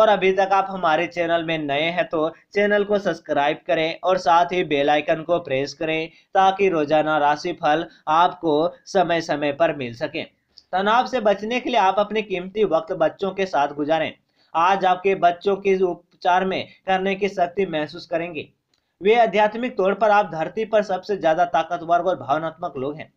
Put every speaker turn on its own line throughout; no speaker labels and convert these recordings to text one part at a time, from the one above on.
और अभी तक आप हमारे चैनल में नए हैं तो चैनल को सब्सक्राइब करें और साथ ही बेल आइकन को प्रेस करें ताकि रोजाना राशिफल आपको समय समय पर मिल सके तनाव से बचने के लिए आप अपने कीमती वक्त बच्चों के साथ गुजारें आज आपके बच्चों के उपचार में करने की शक्ति महसूस करेंगे वे आध्यात्मिक तौर पर आप धरती पर सबसे ज्यादा ताकतवर और भावनात्मक लोग हैं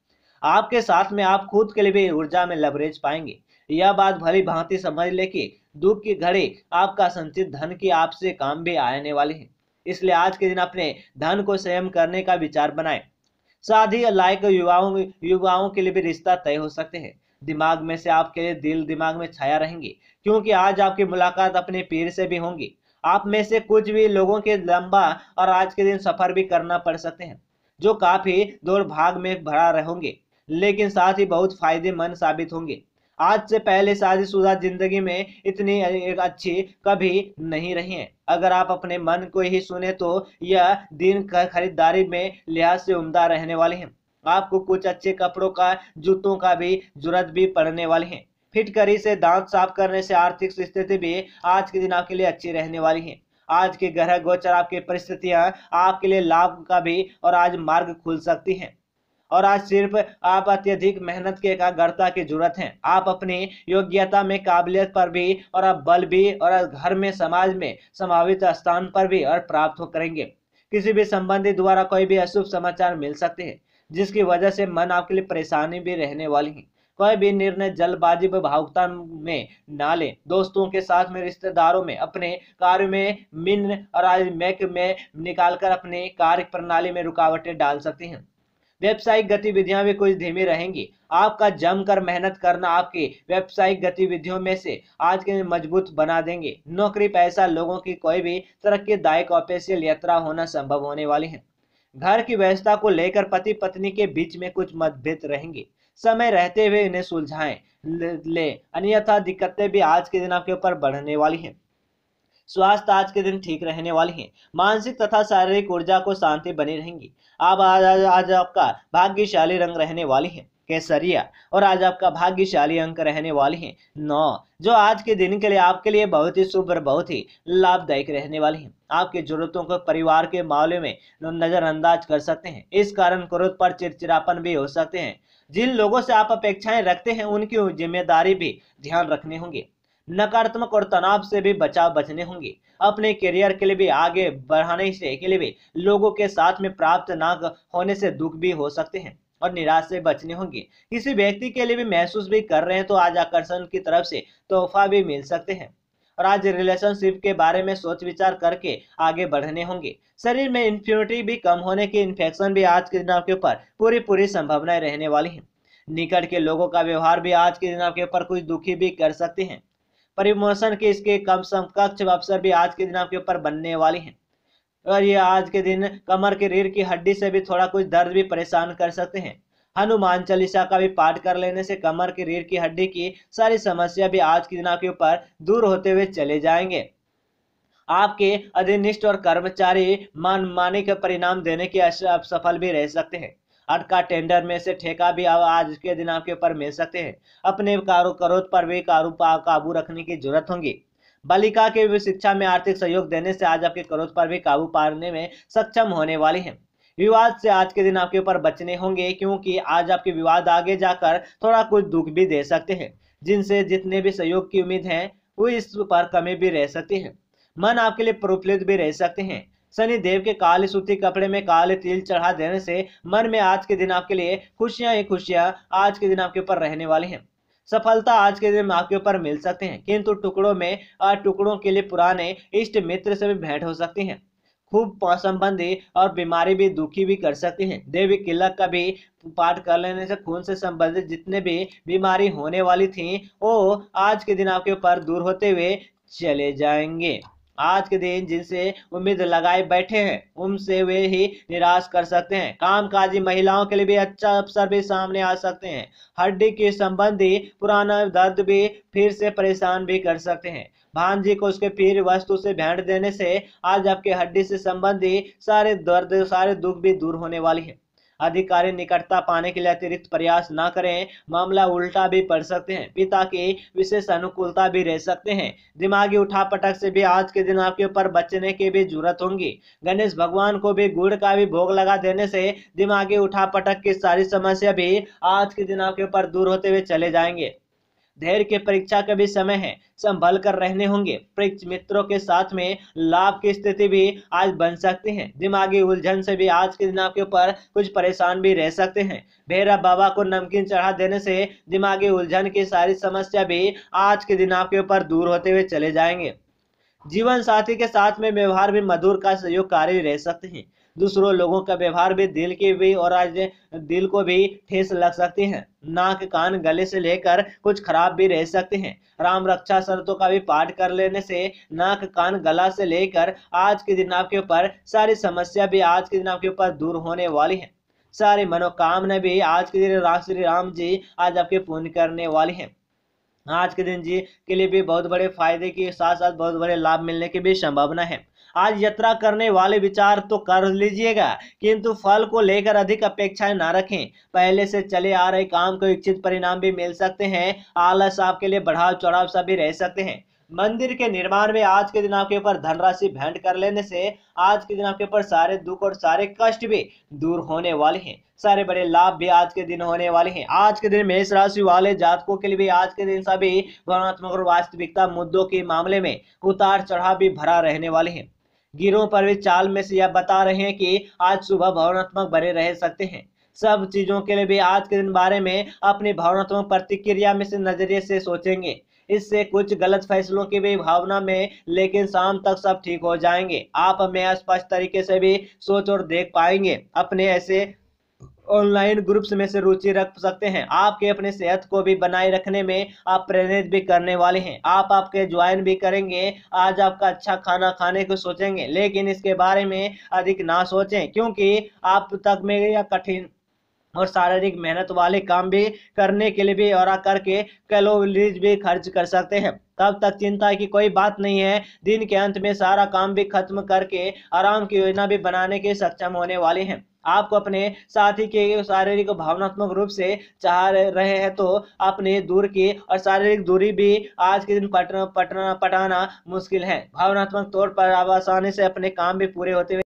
आपके साथ में आप खुद के लिए भी ऊर्जा में लवरेज पाएंगे यह बात भली भांति समझ ले कि दुख की घड़ी आपका संचित धन की आपसे काम भी आने वाली है इसलिए आज के दिन अपने धन को संयम करने का विचार बनाए साथ ही लायक युवाओं युवाओं के लिए भी रिश्ता तय हो सकते हैं दिमाग में से आपके लिए दिल दिमाग में छाया रहेंगे क्योंकि आज आपकी मुलाकात अपने पीर से भी होंगी आप में से कुछ भी लोगों के लंबा और आज के दिन सफर भी करना पड़ सकते हैं जो काफी दौड़ भाग में भरा रहोगे लेकिन साथ ही बहुत फायदेमंद साबित होंगे आज से पहले शादीशुदा जिंदगी में इतनी अच्छी कभी नहीं रही है अगर आप अपने मन को ही सुने तो यह दिन खरीदारी में लिहाज से उमदा रहने वाले हैं आपको कुछ अच्छे कपड़ों का जूतों का भी जरूरत भी पड़ने वाले हैं करी से दांत साफ करने से आर्थिक स्थिति भी आज के दिन आपके लिए अच्छी रहने वाली है आज के ग्रह गोचर आपकी परिस्थितियां आपके लिए लाभ का भी और आज मार्ग खुल सकती हैं और आज सिर्फ आप अत्यधिक मेहनत के एकाग्रता की जरूरत है आप अपनी योग्यता में काबिलियत पर भी और आप बल भी और घर में समाज में समावित स्थान पर भी और प्राप्त हो करेंगे किसी भी संबंधी द्वारा कोई भी अशुभ समाचार मिल सकते हैं जिसकी वजह से मन आपके लिए परेशानी भी रहने वाली है कोई भी निर्णय जल्दबाजी व भावुकता में ना लें दोस्तों के साथ में रिश्तेदारों में अपने कार्य में मिन और आज मैक में निकालकर अपने कार्य प्रणाली में रुकावटें डाल सकती हैं व्यवसायिक गतिविधियां भी कुछ धीमी रहेंगी आपका जमकर मेहनत करना आपकी व्यवसायिक गतिविधियों में से आज के मजबूत बना देंगे नौकरी पैसा लोगों की कोई भी तरक्कीदायक ऑफिसियल यात्रा होना संभव होने वाली है घर की व्यवस्था को लेकर पति पत्नी के बीच में कुछ मतभेद रहेंगे समय रहते हुए इन्हें सुलझाएं ले अन्यथा दिक्कतें भी आज के दिन आपके ऊपर बढ़ने वाली हैं स्वास्थ्य आज के दिन ठीक रहने वाले हैं मानसिक तथा शारीरिक ऊर्जा को शांति बनी रहेंगी आप आज आज, आज आपका भाग्यशाली रंग रहने वाले हैं केसरिया और आज आपका भाग्यशाली अंक रहने वाले हैं नौ जो आज के दिन के लिए आपके लिए बहुत ही शुभ और बहुत ही लाभदायक रहने वाले हैं आपकी जरूरतों को परिवार के मामले में नजरअंदाज कर सकते हैं इस कारण क्रोध पर चिड़चिड़ापन भी हो सकते हैं जिन लोगों से आप अपेक्षाएं रखते हैं उनकी जिम्मेदारी भी ध्यान रखने होंगे नकारात्मक और तनाव से भी बचाव बचने होंगे अपने करियर के लिए भी आगे बढ़ाने से के लिए भी लोगों के साथ में प्राप्त न होने से दुख भी हो सकते हैं और निराश से बचने होंगे किसी व्यक्ति के लिए भी महसूस भी कर रहे हैं तो आज आकर्षण की तरफ से तोहफा भी मिल सकते हैं और आज रिलेशनशिप के बारे में सोच विचार करके आगे बढ़ने होंगे शरीर में इंफ्यूनिटी भी कम होने की इन्फेक्शन भी आज के दिन के ऊपर पूरी पूरी संभावनाएं रहने वाली हैं निकट के लोगों का व्यवहार भी आज के दिनों के ऊपर कुछ दुखी भी कर सकते हैं परिमोशन के इसके कम समकक्ष अवसर भी आज के दिन आपके ऊपर बनने वाली हैं और ये आज के दिन कमर के रीढ़ की हड्डी से भी थोड़ा कुछ दर्द भी परेशान कर सकते हैं हनुमान चालीसा का भी पाठ कर लेने से कमर की रीढ़ की हड्डी की सारी समस्या भी आज के दिन आपके ऊपर दूर होते हुए चले जाएंगे आपके अधीनिष्ठ और कर्मचारी मनमानी के परिणाम देने के सफल भी रह सकते हैं अर्थ का टेंडर में से ठेका भी आज के दिन आपके ऊपर मिल सकते हैं अपने कारो करोत पर भी कारो काबू रखने की जरूरत होगी बालिका के शिक्षा में आर्थिक सहयोग देने से आज आपके करोत पर भी काबू पाने में सक्षम होने वाली है विवाद से आज के दिन आपके ऊपर बचने होंगे क्योंकि आज आपके विवाद आगे जाकर थोड़ा कुछ दुख भी दे सकते हैं जिनसे जितने भी सहयोग की उम्मीद है वो इस पर कमी भी रह सकती है मन आपके लिए प्रफुल्लित भी रह सकते हैं शनिदेव के काले सूती कपड़े में काले तिल चढ़ा देने से मन में आज के दिन आपके लिए खुशियां ही खुशियां आज के दिन आपके ऊपर रहने वाली हैं सफलता आज के दिन आपके ऊपर मिल सकते हैं किंतु टुकड़ों में टुकड़ों के लिए पुराने इष्ट मित्र से भी भेंट हो सकती है खूब संबंधी और बीमारी भी दुखी भी कर सकती हैं देवी किलक का भी पाठ कर लेने से खून से संबंधित जितने भी बीमारी होने वाली थी वो आज के दिन आपके ऊपर दूर होते हुए चले जाएंगे आज के दिन जिनसे उम्मीद लगाए बैठे हैं उनसे वे ही निराश कर सकते हैं कामकाजी महिलाओं के लिए भी अच्छा अवसर भी सामने आ सकते हैं हड्डी के संबंधी पुराना दर्द भी फिर से परेशान भी कर सकते हैं भांजी को उसके पीर वस्तु से भेंट देने से आज आपके हड्डी से संबंधी सारे दर्द सारे दुख भी दूर होने वाली है अधिकारी निकटता पाने के लिए अतिरिक्त प्रयास न करें मामला उल्टा भी पड़ सकते हैं पिता की विशेष अनुकूलता भी रह सकते हैं दिमागी उठापटक से भी आज के दिन आपके ऊपर बचने की भी जरूरत होगी गणेश भगवान को भी गुड़ का भी भोग लगा देने से दिमागी उठापटक की सारी समस्या भी आज के दिन आपके ऊपर दूर होते हुए चले जाएंगे धैर्य के परीक्षा का भी समय है संभल कर रहने होंगे मित्रों के साथ में लाभ की स्थिति भी आज बन सकती है दिमागी उलझन से भी आज के दिन आपके ऊपर कुछ परेशान भी रह सकते हैं भैरव बाबा को नमकीन चढ़ा देने से दिमागी उलझन की सारी समस्या भी आज के दिन आपके ऊपर दूर होते हुए चले जाएंगे जीवन साथी के साथ में व्यवहार भी मधुर का सहयोगकारी रह सकते हैं दूसरों लोगों का व्यवहार भी दिल की भी और आज दिल को भी ठेस लग सकती है नाक कान गले से लेकर कुछ खराब भी रह सकते हैं राम रक्षा शर्तों का भी पाठ कर लेने से नाक कान गला से लेकर आज के दिन आपके ऊपर सारी समस्या भी आज के दिन आपके ऊपर दूर होने वाली है सारी मनोकामना भी आज के दिन श्री राम जी आज आपके पूर्ण करने वाली है हाँ, आज के दिन जी के लिए भी बहुत बड़े फायदे के साथ साथ बहुत बड़े लाभ मिलने की भी संभावना है आज यात्रा करने वाले विचार तो कर लीजिएगा किंतु फल को लेकर अधिक अपेक्षाएं ना रखें पहले से चले आ रहे काम को इच्छित परिणाम भी मिल सकते हैं आलस आपके लिए बढ़ाव चढ़ाव सा भी रह सकते हैं मंदिर के निर्माण में आज के दिन आपके ऊपर धनराशि भेंट कर लेने से आज के दिन आपके ऊपर सारे दुख और सारे कष्ट भी दूर होने वाले हैं सारे बड़े लाभ भी आज के दिन होने वाले हैं आज के दिन मेष राशि वाले जातकों के लिए भी आज के दिन सभी गुणात्मक और वास्तविकता मुद्दों के मामले में उतार चढ़ाव भी भरा रहने वाले हैं गिरोह पर भी चाल में से यह बता रहे हैं कि आज सुबह भावनात्मक बने रह सकते हैं सब चीजों के लिए भी आज के दिन बारे में अपनी भावनात्मक प्रतिक्रिया में से नजरिए से सोचेंगे इससे कुछ गलत फैसलों की भी भावना में लेकिन शाम तक सब ठीक हो जाएंगे आप हमें स्पष्ट तरीके से भी सोच और देख पाएंगे अपने ऐसे ऑनलाइन ग्रुप्स में से रुचि रख सकते हैं आपके अपने सेहत को भी बनाए रखने में आप प्रेरित भी करने वाले हैं आप आपके ज्वाइन भी करेंगे आज आपका अच्छा खाना खाने को सोचेंगे लेकिन इसके बारे में अधिक ना सोचें क्योंकि आप तक में यह कठिन और शारीरिक मेहनत वाले काम भी करने के लिए भी और करके कैलोरीज भी खर्च कर सकते हैं तब तक चिंता की कोई बात नहीं है दिन के अंत में सारा काम भी खत्म करके आराम की योजना भी बनाने के सक्षम होने वाले हैं आपको अपने साथी के शारीरिक भावनात्मक रूप से चाह रहे हैं तो अपने दूर की और शारीरिक दूरी भी आज के दिन पटना पटना पटाना मुश्किल है भावनात्मक तौर पर आप आसानी से अपने काम भी पूरे होते हुए